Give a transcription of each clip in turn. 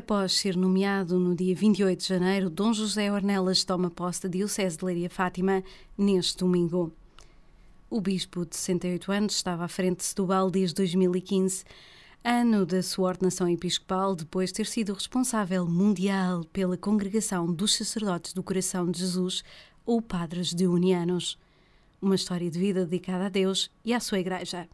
Após ser nomeado no dia 28 de janeiro, Dom José Ornelas toma posse da Diocese de Leiria Fátima neste domingo. O bispo de 68 anos estava à frente de Setúbal desde 2015, ano da sua ordenação episcopal, depois de ter sido responsável mundial pela Congregação dos Sacerdotes do Coração de Jesus, ou Padres Deunianos. Uma história de vida dedicada a Deus e à sua Igreja.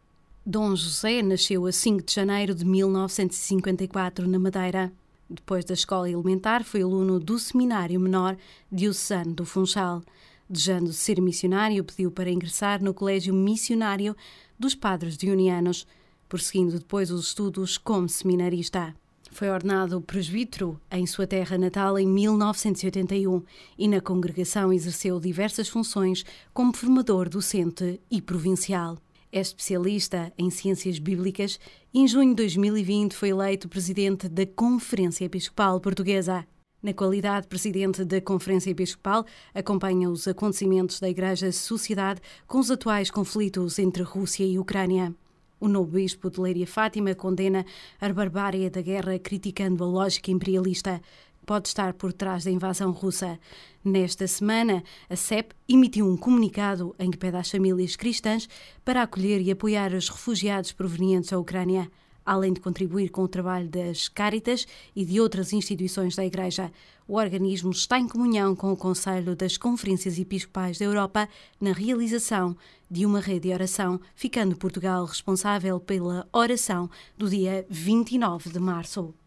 Dom José nasceu a 5 de janeiro de 1954 na Madeira. Depois da escola elementar, foi aluno do Seminário Menor Diocesano do Funchal. Desejando ser missionário, pediu para ingressar no Colégio Missionário dos Padres Dionianos, prosseguindo depois os estudos como seminarista. Foi ordenado presbítero em sua terra natal em 1981 e na congregação exerceu diversas funções como formador docente e provincial. É especialista em ciências bíblicas e em junho de 2020 foi eleito presidente da Conferência Episcopal Portuguesa. Na qualidade de presidente da Conferência Episcopal, acompanha os acontecimentos da Igreja Sociedade com os atuais conflitos entre Rússia e Ucrânia. O novo bispo de Leiria Fátima condena a barbárie da guerra, criticando a lógica imperialista pode estar por trás da invasão russa. Nesta semana, a CEP emitiu um comunicado em que pede às famílias cristãs para acolher e apoiar os refugiados provenientes da Ucrânia, além de contribuir com o trabalho das Cáritas e de outras instituições da Igreja. O organismo está em comunhão com o Conselho das Conferências Episcopais da Europa na realização de uma rede de oração, ficando Portugal responsável pela oração do dia 29 de março.